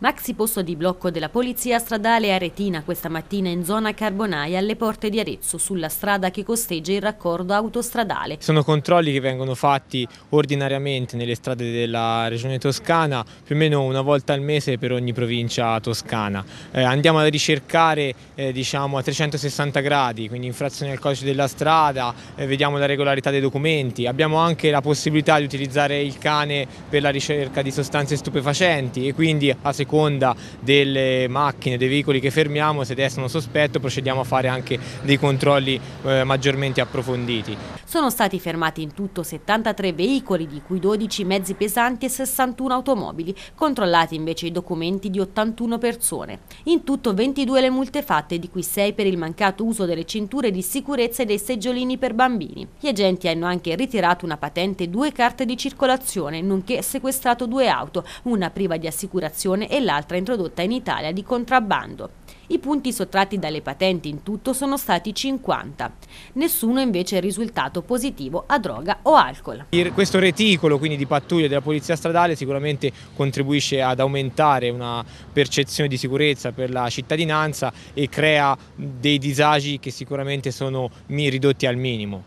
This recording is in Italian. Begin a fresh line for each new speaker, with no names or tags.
Maxi posto di blocco della polizia stradale Aretina questa mattina in zona Carbonaia alle porte di Arezzo sulla strada che costeggia il raccordo autostradale.
Sono controlli che vengono fatti ordinariamente nelle strade della regione toscana più o meno una volta al mese per ogni provincia toscana. Eh, andiamo a ricercare eh, diciamo a 360 gradi, quindi infrazione al codice della strada, eh, vediamo la regolarità dei documenti, abbiamo anche la possibilità di utilizzare il cane per la ricerca di sostanze stupefacenti e quindi a seconda seconda delle macchine, dei veicoli che fermiamo, se destano sospetto procediamo a fare anche dei controlli eh, maggiormente approfonditi.
Sono stati fermati in tutto 73 veicoli, di cui 12 mezzi pesanti e 61 automobili, controllati invece i documenti di 81 persone. In tutto 22 le multe fatte, di cui 6 per il mancato uso delle cinture di sicurezza e dei seggiolini per bambini. Gli agenti hanno anche ritirato una patente e due carte di circolazione, nonché sequestrato due auto, una priva di assicurazione e l'altra introdotta in Italia di contrabbando. I punti sottratti dalle patenti in tutto sono stati 50. Nessuno invece è risultato positivo a droga o alcol.
Questo reticolo quindi di pattuglie della Polizia Stradale sicuramente contribuisce ad aumentare una percezione di sicurezza per la cittadinanza e crea dei disagi che sicuramente sono ridotti al minimo.